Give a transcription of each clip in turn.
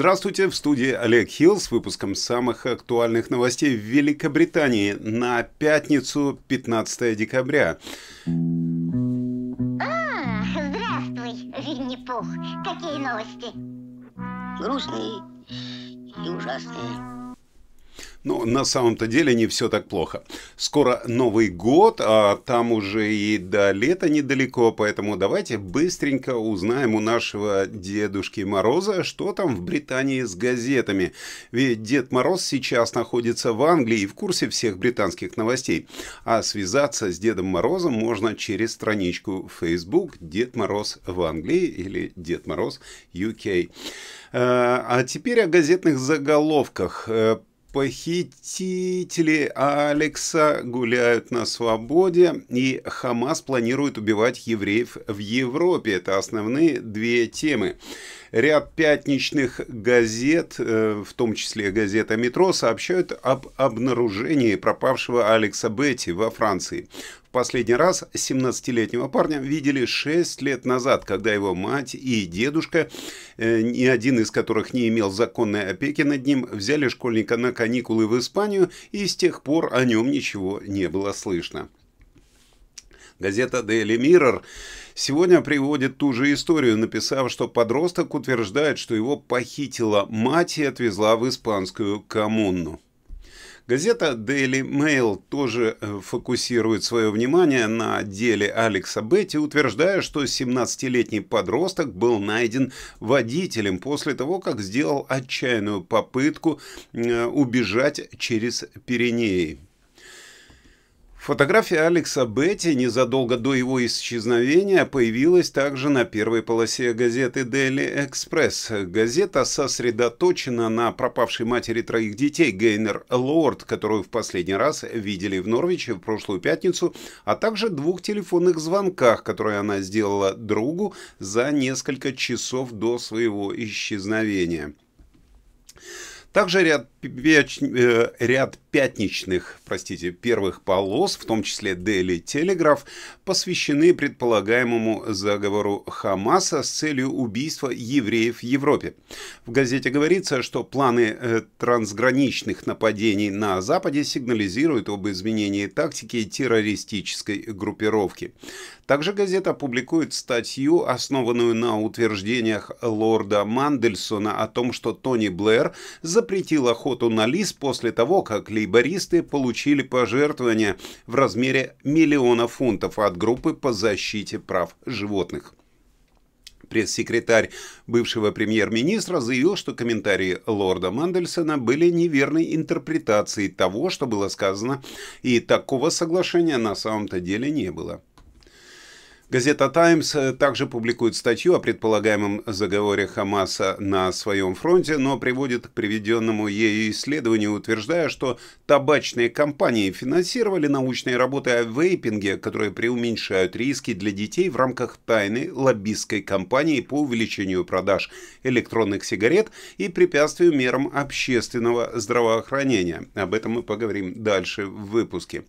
Здравствуйте, в студии Олег Хилл с выпуском самых актуальных новостей в Великобритании на пятницу 15 декабря. А, здравствуй, Винни-Пух. Какие новости? Грустные и ужасные. Ну, на самом-то деле не все так плохо. Скоро Новый год, а там уже и до лета недалеко, поэтому давайте быстренько узнаем у нашего Дедушки Мороза, что там в Британии с газетами. Ведь Дед Мороз сейчас находится в Англии и в курсе всех британских новостей. А связаться с Дедом Морозом можно через страничку Facebook «Дед Мороз в Англии» или «Дед Мороз UK». Э, а теперь о газетных заголовках. Э, Похитители Алекса гуляют на свободе, и Хамас планирует убивать евреев в Европе. Это основные две темы. Ряд пятничных газет, э, в том числе газета «Метро», сообщают об обнаружении пропавшего Алекса Бетти во Франции последний раз 17-летнего парня видели 6 лет назад, когда его мать и дедушка, э, ни один из которых не имел законной опеки над ним, взяли школьника на каникулы в Испанию, и с тех пор о нем ничего не было слышно. Газета Daily Mirror сегодня приводит ту же историю, написав, что подросток утверждает, что его похитила мать и отвезла в испанскую коммуну. Газета Daily Mail тоже э, фокусирует свое внимание на деле Алекса Бетти, утверждая, что 17-летний подросток был найден водителем после того, как сделал отчаянную попытку э, убежать через Пиренеи. Фотография Алекса Бетти незадолго до его исчезновения появилась также на первой полосе газеты Daily Express. Газета сосредоточена на пропавшей матери троих детей Гейнер Лорд, которую в последний раз видели в Норвиче в прошлую пятницу, а также двух телефонных звонках, которые она сделала другу за несколько часов до своего исчезновения. Также ряд, э, ряд пятничных, простите, первых полос, в том числе Daily Telegraph, посвящены предполагаемому заговору Хамаса с целью убийства евреев в Европе. В газете говорится, что планы э, трансграничных нападений на Западе сигнализируют об изменении тактики террористической группировки. Также газета публикует статью, основанную на утверждениях лорда Мандельсона о том, что Тони Блэр запретил охоту на лис после того, как лейбористы получили пожертвования в размере миллиона фунтов от группы по защите прав животных. Пресс-секретарь бывшего премьер-министра заявил, что комментарии лорда Мандельсона были неверной интерпретацией того, что было сказано, и такого соглашения на самом-то деле не было. Газета «Таймс» также публикует статью о предполагаемом заговоре Хамаса на своем фронте, но приводит к приведенному ею исследованию, утверждая, что табачные компании финансировали научные работы о вейпинге, которые преуменьшают риски для детей в рамках тайной лоббистской кампании по увеличению продаж электронных сигарет и препятствию мерам общественного здравоохранения. Об этом мы поговорим дальше в выпуске.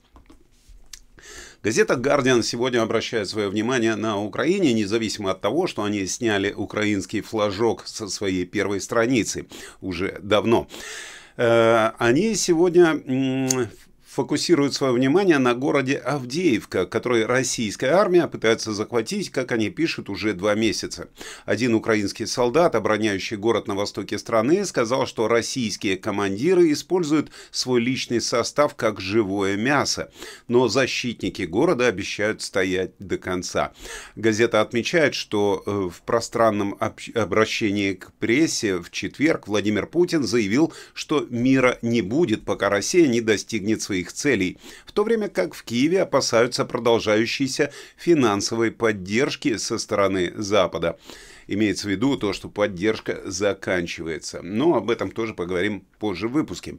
Газета «Гардиан» сегодня обращает свое внимание на Украине, независимо от того, что они сняли украинский флажок со своей первой страницы уже давно. Э, они сегодня фокусируют свое внимание на городе Авдеевка, который российская армия пытается захватить, как они пишут, уже два месяца. Один украинский солдат, обороняющий город на востоке страны, сказал, что российские командиры используют свой личный состав как живое мясо, но защитники города обещают стоять до конца. Газета отмечает, что э, в пространном обращении к прессе в четверг Владимир Путин заявил, что мира не будет, пока Россия не достигнет своих своих целей, в то время как в Киеве опасаются продолжающейся финансовой поддержки со стороны Запада. Имеется в виду то, что поддержка заканчивается. Но об этом тоже поговорим позже в выпуске.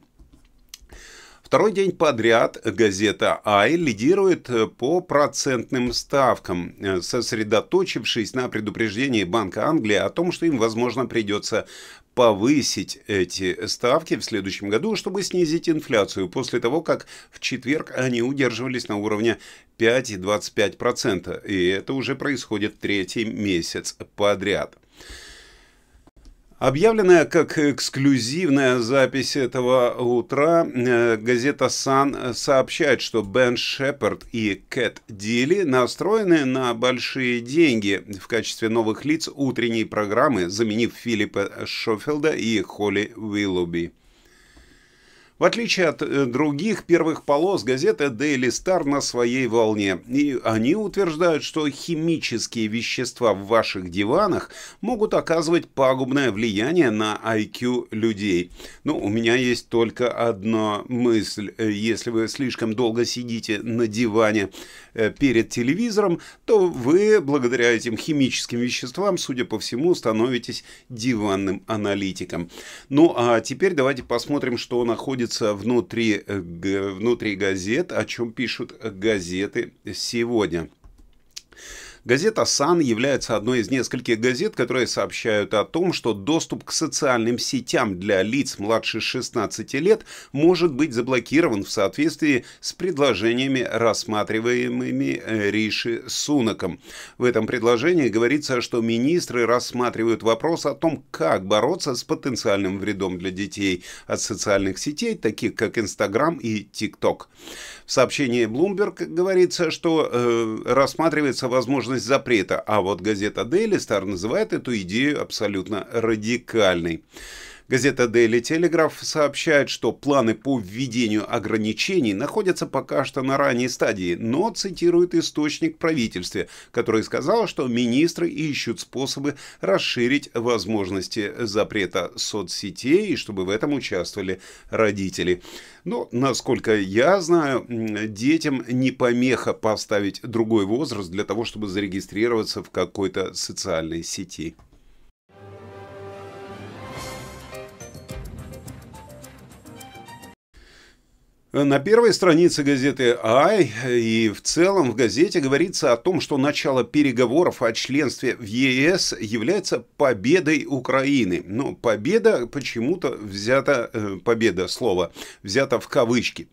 Второй день подряд газета «Ай» лидирует э, по процентным ставкам, э, сосредоточившись на предупреждении Банка Англии о том, что им, возможно, придется повысить эти ставки в следующем году, чтобы снизить инфляцию после того, как в четверг они удерживались на уровне 5,25%, и это уже происходит третий месяц подряд. Объявленная как эксклюзивная запись этого утра, э, газета «Сан» сообщает, что Бен Шепард и Кэт Дилли настроены на большие деньги в качестве новых лиц утренней программы, заменив Филиппа Шофилда и Холли Уиллоби. В отличие от э, других первых полос, газета Daily Star на своей волне. И они утверждают, что химические вещества в ваших диванах могут оказывать пагубное влияние на IQ людей. Но ну, у меня есть только одна мысль. Э, если вы слишком долго сидите на диване э, перед телевизором, то вы, благодаря этим химическим веществам, судя по всему, становитесь диванным аналитиком. Ну а теперь давайте посмотрим, что находится находится внутри, э, внутри газет, о чем пишут газеты сегодня. Газета «Сан» является одной из нескольких газет, которые сообщают о том, что доступ к социальным сетям для лиц младше 16 лет может быть заблокирован в соответствии с предложениями, рассматриваемыми э, Риши Сунаком. В этом предложении говорится, что министры рассматривают вопрос о том, как бороться с потенциальным вредом для детей от социальных сетей, таких как Инстаграм и ТикТок. В сообщении Bloomberg говорится, что э, рассматривается возможность возможность запрета, а вот газета Daily Star называет эту идею абсолютно радикальной. Газета Daily Telegraph сообщает, что планы по введению ограничений находятся пока что на ранней стадии, но цитирует источник правительства, который сказал, что министры ищут способы расширить возможности запрета соцсетей, и чтобы в этом участвовали родители. Но, насколько я знаю, детям не помеха поставить другой возраст для того, чтобы зарегистрироваться в какой-то социальной сети. На первой странице газеты «Ай» и в целом в газете говорится о том, что начало переговоров о членстве в ЕС является победой Украины. Но победа почему-то взята, э, победа слово, взята в кавычки.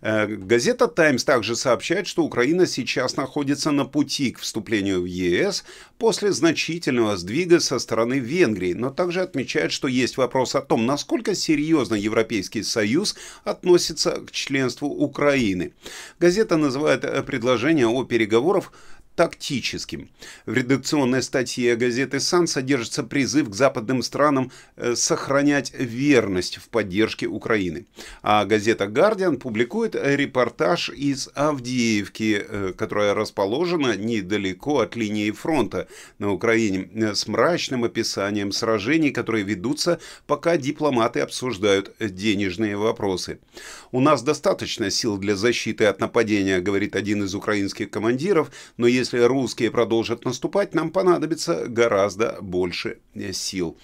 Э, газета «Таймс» также сообщает, что Украина сейчас находится на пути к вступлению в ЕС после значительного сдвига со стороны Венгрии, но также отмечает, что есть вопрос о том, насколько серьезно Европейский Союз относится к членству Украины. Газета называет э, предложение о переговорах тактическим. В редакционной статье газеты «Сан» содержится призыв к западным странам э, сохранять верность в поддержке Украины. А газета «Гардиан» публикует э, репортаж из Авдеевки, э, которая расположена недалеко от линии фронта на Украине, с мрачным описанием сражений, которые ведутся, пока дипломаты обсуждают денежные вопросы. «У нас достаточно сил для защиты от нападения», говорит один из украинских командиров, но если если русские продолжат наступать, нам понадобится гораздо больше э, сил.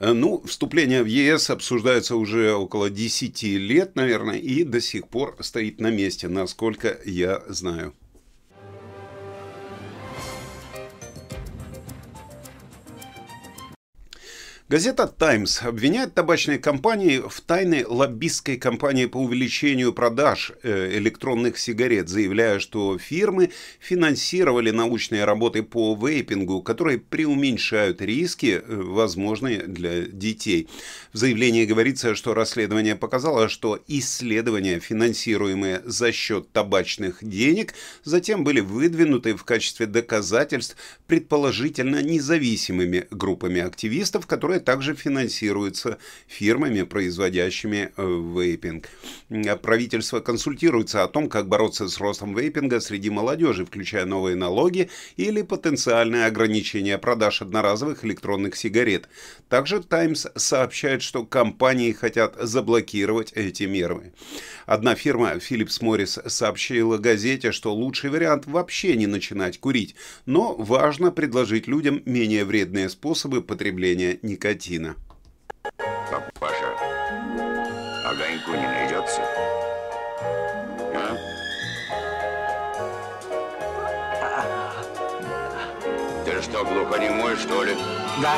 Э, ну, вступление в ЕС обсуждается уже около 10 лет, наверное, и до сих пор стоит на месте, насколько я знаю. Газета «Таймс» обвиняет табачные компании в тайной лоббистской кампании по увеличению продаж э, электронных сигарет, заявляя, что фирмы финансировали научные работы по вейпингу, которые преуменьшают риски, э, возможные для детей. В заявлении говорится, что расследование показало, что исследования, финансируемые за счет табачных денег, затем были выдвинуты в качестве доказательств предположительно независимыми группами активистов, которые также финансируется фирмами, производящими э, вейпинг. Правительство консультируется о том, как бороться с ростом вейпинга среди молодежи, включая новые налоги или потенциальное ограничение продаж одноразовых электронных сигарет. Также Times сообщает, что компании хотят заблокировать эти меры. Одна фирма Philips Morris сообщила газете, что лучший вариант вообще не начинать курить, но важно предложить людям менее вредные способы потребления никотина никотина. Папаша, огоньку а не найдется? А? Ты что, глухонемой, что ли? Да.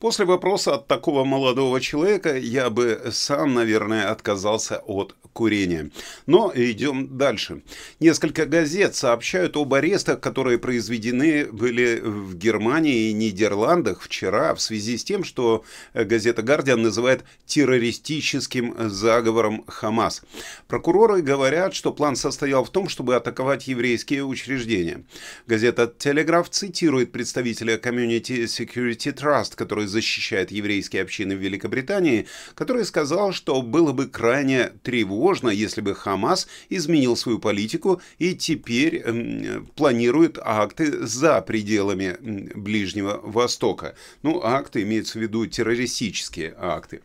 После вопроса от такого молодого человека я бы сам, наверное, отказался от курения. Но идем дальше. Несколько газет сообщают об арестах, которые произведены были в Германии и Нидерландах вчера в связи с тем, что газета «Гардиан» называет террористическим заговором Хамас. Прокуроры говорят, что план состоял в том, чтобы атаковать еврейские учреждения. Газета «Телеграф» цитирует представителя Community Security Trust, который защищает еврейские общины в Великобритании, который сказал, что было бы крайне тревожно, если бы Хамас изменил свою политику и теперь эм, планирует акты за пределами Ближнего Востока. Ну, акты имеются в виду террористические акты.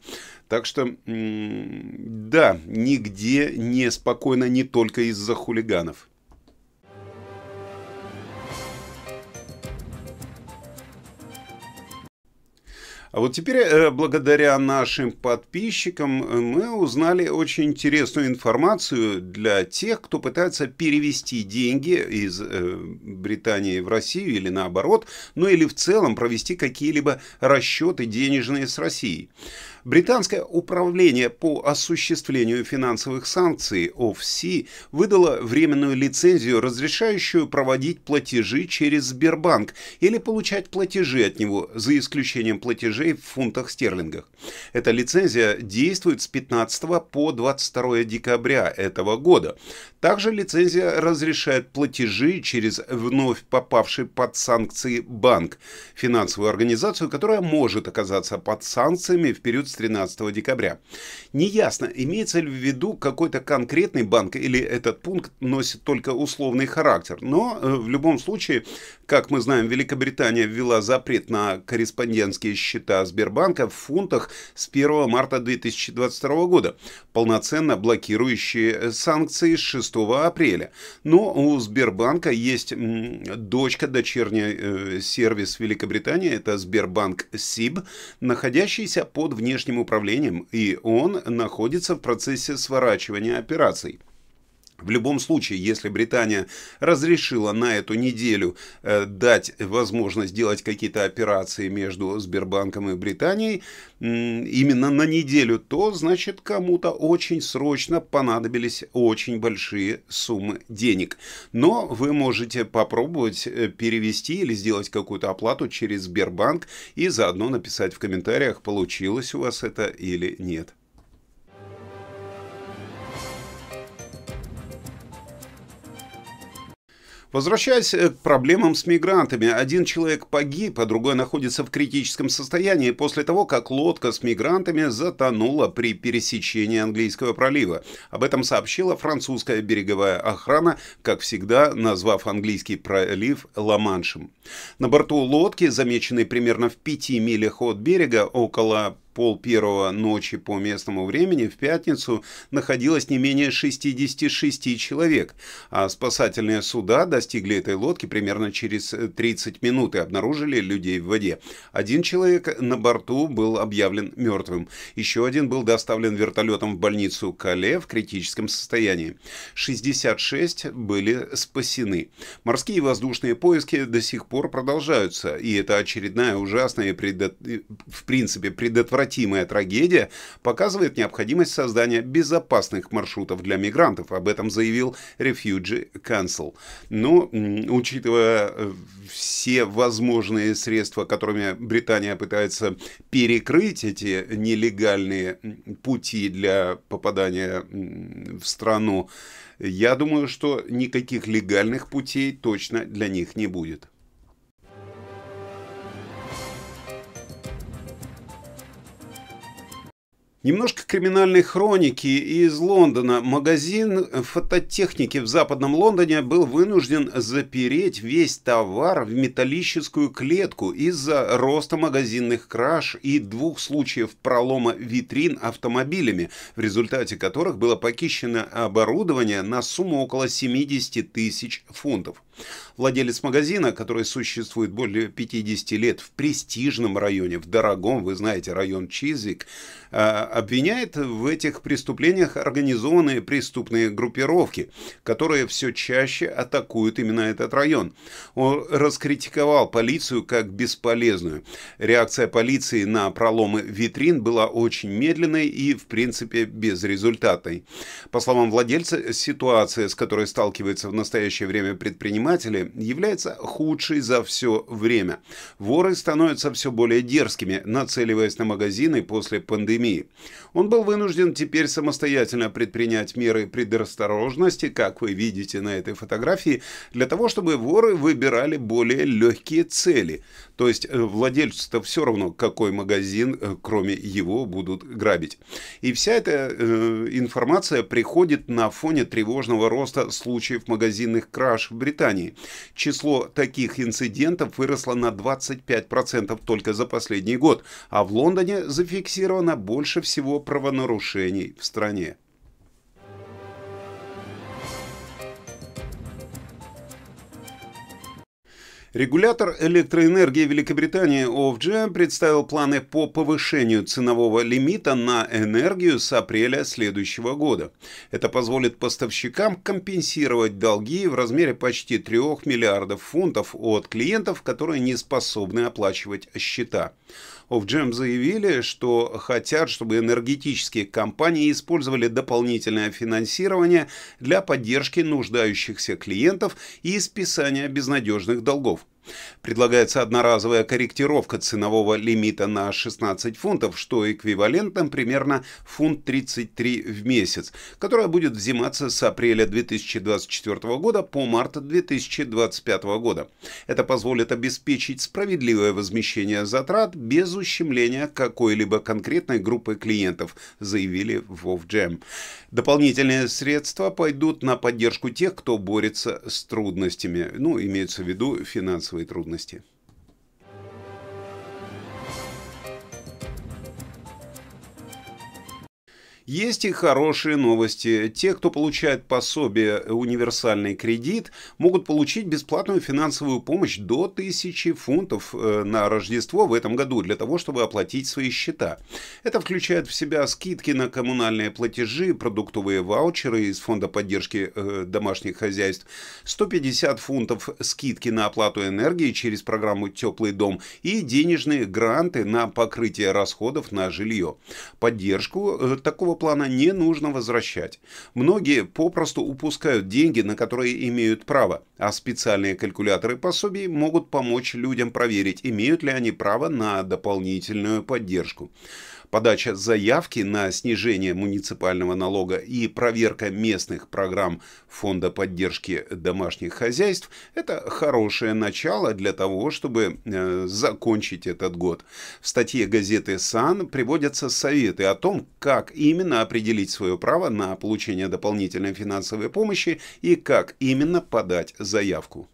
Так что, да, нигде не спокойно не только из-за хулиганов. А вот теперь, э, благодаря нашим подписчикам, э, мы узнали очень интересную информацию для тех, кто пытается перевести деньги из э, Британии в Россию или наоборот, ну или в целом провести какие-либо расчеты денежные с Россией. Британское управление по осуществлению финансовых санкций OFC выдало временную лицензию, разрешающую проводить платежи через Сбербанк или получать платежи от него, за исключением платежей в фунтах стерлингах. Эта лицензия действует с 15 по 22 декабря этого года. Также лицензия разрешает платежи через вновь попавший под санкции банк, финансовую организацию, которая может оказаться под санкциями в период с 13 декабря. Неясно, имеется ли в виду какой-то конкретный банк или этот пункт носит только условный характер. Но э, в любом случае, как мы знаем, Великобритания ввела запрет на корреспондентские счета Сбербанка в фунтах с 1 марта 2022 года, полноценно блокирующие э, санкции с 6 апреля. Но у Сбербанка есть дочка, дочерняя э, сервис Великобритании, это Сбербанк СИБ, находящийся под внешней внешним управлением, и он находится в процессе сворачивания операций – в любом случае, если Британия разрешила на эту неделю э, дать возможность делать какие-то операции между Сбербанком и Британией, именно на неделю, то значит кому-то очень срочно понадобились очень большие суммы денег. Но вы можете попробовать э, перевести или сделать какую-то оплату через Сбербанк и заодно написать в комментариях, получилось у вас это или нет. Возвращаясь э, к проблемам с мигрантами, один человек погиб, а другой находится в критическом состоянии после того, как лодка с мигрантами затонула при пересечении Английского пролива. Об этом сообщила французская береговая охрана, как всегда назвав английский пролив Ла-Маншем. На борту лодки, замеченной примерно в пяти милях от берега, около пол первого ночи по местному времени в пятницу находилось не менее 66 человек, а спасательные суда достигли этой лодки примерно через 30 минут и обнаружили людей в воде. Один человек на борту был объявлен мертвым, еще один был доставлен вертолетом в больницу Кале в критическом состоянии. 66 были спасены. Морские и воздушные поиски до сих пор продолжаются, и это очередная ужасная, предот... в принципе, предотвратительная неотвратимая трагедия показывает необходимость создания безопасных маршрутов для мигрантов. Об этом заявил Refugee Council. Но, учитывая э, все возможные средства, которыми Британия пытается перекрыть эти нелегальные пути для попадания в страну, я думаю, что никаких легальных путей точно для них не будет. Немножко криминальной хроники из Лондона. Магазин фототехники в западном Лондоне был вынужден запереть весь товар в металлическую клетку из-за роста магазинных краж и двух случаев пролома витрин автомобилями, в результате которых было похищено оборудование на сумму около 70 тысяч фунтов. Владелец магазина, который существует более 50 лет в престижном районе, в дорогом, вы знаете, район Чизик. А, обвиняет в этих преступлениях организованные преступные группировки, которые все чаще атакуют именно этот район. Он раскритиковал полицию как бесполезную. Реакция полиции на проломы витрин была очень медленной и, в принципе, безрезультатной. По словам владельца, ситуация, с которой сталкиваются в настоящее время предприниматели, является худшей за все время. Воры становятся все более дерзкими, нацеливаясь на магазины после пандемии. Он был вынужден теперь самостоятельно предпринять меры предосторожности, как вы видите на этой фотографии, для того, чтобы воры выбирали более легкие цели. То есть э, владельцу-то все равно, какой магазин, э, кроме его, будут грабить. И вся эта э, информация приходит на фоне тревожного роста случаев магазинных краж в Британии. Число таких инцидентов выросло на 25% только за последний год, а в Лондоне зафиксировано больше всего всего правонарушений в стране. Регулятор электроэнергии Великобритании ОФДЖ представил планы по повышению ценового лимита на энергию с апреля следующего года. Это позволит поставщикам компенсировать долги в размере почти 3 миллиардов фунтов от клиентов, которые не способны оплачивать счета в Джем заявили, что хотят, чтобы энергетические компании использовали дополнительное финансирование для поддержки нуждающихся клиентов и списания безнадежных долгов. Предлагается одноразовая корректировка ценового лимита на 16 фунтов, что эквивалентно примерно фунт 33 в месяц, которая будет взиматься с апреля 2024 года по март 2025 года. Это позволит обеспечить справедливое возмещение затрат без ущемления какой-либо конкретной группы клиентов, заявили в WoWJam. Эм. Дополнительные средства пойдут на поддержку тех, кто борется с трудностями, ну, имеется в виду финансовые свои трудности. Есть и хорошие новости. Те, кто получает пособие «Универсальный кредит», могут получить бесплатную финансовую помощь до 1000 фунтов э, на Рождество в этом году для того, чтобы оплатить свои счета. Это включает в себя скидки на коммунальные платежи, продуктовые ваучеры из Фонда поддержки э, домашних хозяйств, 150 фунтов скидки на оплату энергии через программу «Теплый дом» и денежные гранты на покрытие расходов на жилье. Поддержку э, такого финансового плана не нужно возвращать. Многие попросту упускают деньги, на которые имеют право, а специальные калькуляторы пособий могут помочь людям проверить, имеют ли они право на дополнительную поддержку подача заявки на снижение муниципального налога и проверка местных программ Фонда поддержки домашних хозяйств – это хорошее начало для того, чтобы э, закончить этот год. В статье газеты «Сан» приводятся советы о том, как именно определить свое право на получение дополнительной финансовой помощи и как именно подать заявку.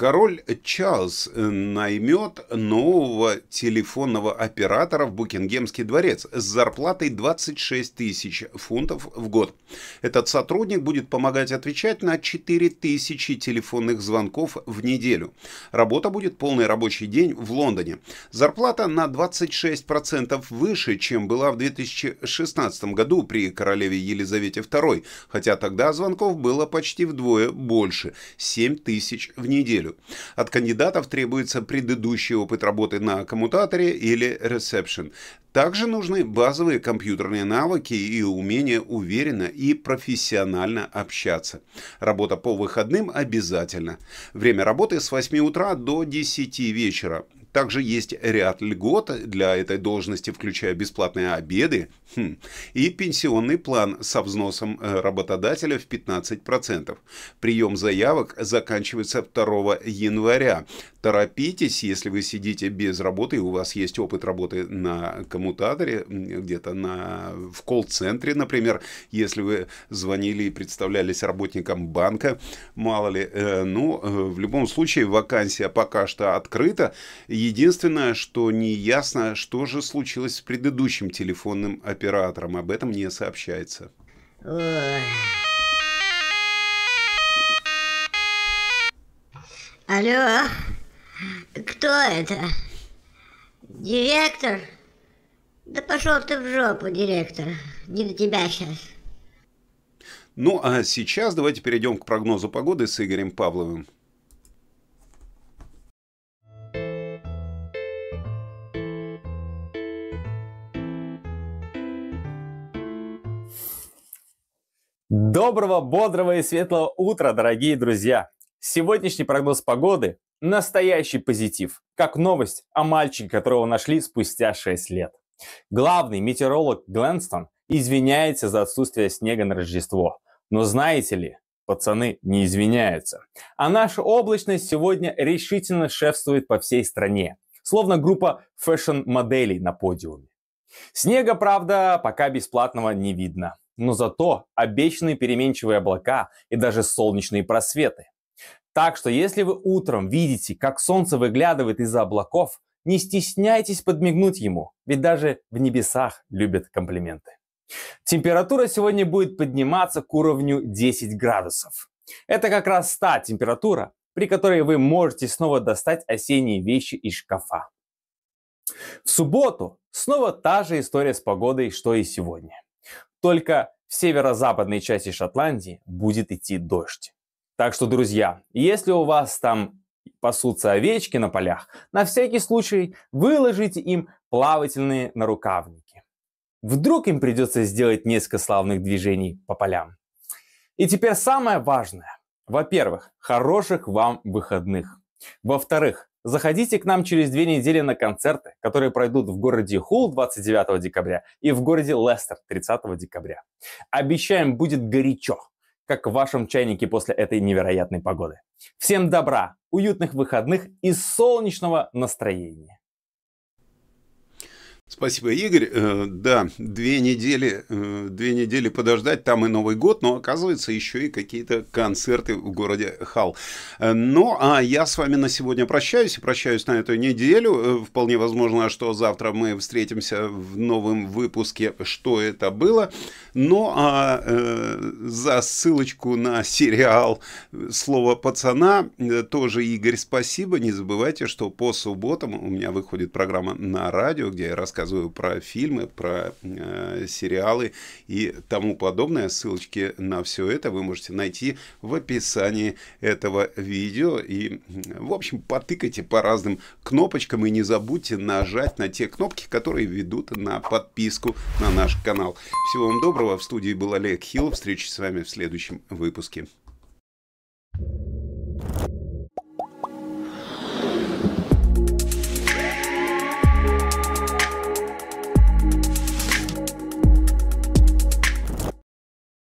Король Чарльз э, наймет нового телефонного оператора в Букингемский дворец с зарплатой 26 тысяч фунтов в год. Этот сотрудник будет помогать отвечать на 4 тысячи телефонных звонков в неделю. Работа будет полный рабочий день в Лондоне. Зарплата на 26% выше, чем была в 2016 году при королеве Елизавете II, хотя тогда звонков было почти вдвое больше – 7 тысяч в неделю неделю. От кандидатов требуется предыдущий опыт работы на коммутаторе или ресепшн. Также нужны базовые компьютерные навыки и умение уверенно и профессионально общаться. Работа по выходным обязательно. Время работы с 8 утра до 10 вечера. Также есть ряд льгот для этой должности, включая бесплатные обеды хм, и пенсионный план со взносом э, работодателя в 15%. Прием заявок заканчивается 2 января торопитесь, если вы сидите без работы, и у вас есть опыт работы на коммутаторе, где-то на, в колл-центре, например, если вы звонили и представлялись работником банка, мало ли, э, ну, э, в любом случае вакансия пока что открыта. Единственное, что не ясно, что же случилось с предыдущим телефонным оператором, об этом не сообщается. Алло. Кто это? Директор? Да пошел ты в жопу, директор. Не до тебя сейчас. Ну а сейчас давайте перейдем к прогнозу погоды с Игорем Павловым. Доброго, бодрого и светлого утра, дорогие друзья! Сегодняшний прогноз погоды Настоящий позитив, как новость о мальчике, которого нашли спустя 6 лет. Главный метеоролог Гленстон извиняется за отсутствие снега на Рождество. Но знаете ли, пацаны не извиняются. А наша облачность сегодня решительно шефствует по всей стране, словно группа фэшн-моделей на подиуме. Снега, правда, пока бесплатного не видно, но зато обещанные переменчивые облака и даже солнечные просветы. Так что если вы утром видите, как солнце выглядывает из-за облаков, не стесняйтесь подмигнуть ему, ведь даже в небесах любят комплименты. Температура сегодня будет подниматься к уровню 10 градусов. Это как раз та температура, при которой вы можете снова достать осенние вещи из шкафа. В субботу снова та же история с погодой, что и сегодня. Только в северо-западной части Шотландии будет идти дождь. Так что, друзья, если у вас там пасутся овечки на полях, на всякий случай выложите им плавательные нарукавники. Вдруг им придется сделать несколько славных движений по полям. И теперь самое важное. Во-первых, хороших вам выходных. Во-вторых, заходите к нам через две недели на концерты, которые пройдут в городе Хул 29 декабря и в городе Лестер 30 декабря. Обещаем, будет горячо как в вашем чайнике после этой невероятной погоды. Всем добра, уютных выходных и солнечного настроения. Спасибо, Игорь. Э, да, две недели, э, две недели подождать, там и Новый год, но оказывается еще и какие-то концерты в городе Хал. Э, ну, а я с вами на сегодня прощаюсь прощаюсь на эту неделю. Вполне возможно, что завтра мы встретимся в новом выпуске «Что это было?». Ну, а э, за ссылочку на сериал «Слово пацана» тоже, Игорь, спасибо. Не забывайте, что по субботам у меня выходит программа на радио, где я рассказываю рассказываю про фильмы, про э, сериалы и тому подобное. Ссылочки на все это вы можете найти в описании этого видео. И, в общем, потыкайте по разным кнопочкам и не забудьте нажать на те кнопки, которые ведут на подписку на наш канал. Всего вам доброго. В студии был Олег Хилл. Встречи с вами в следующем выпуске.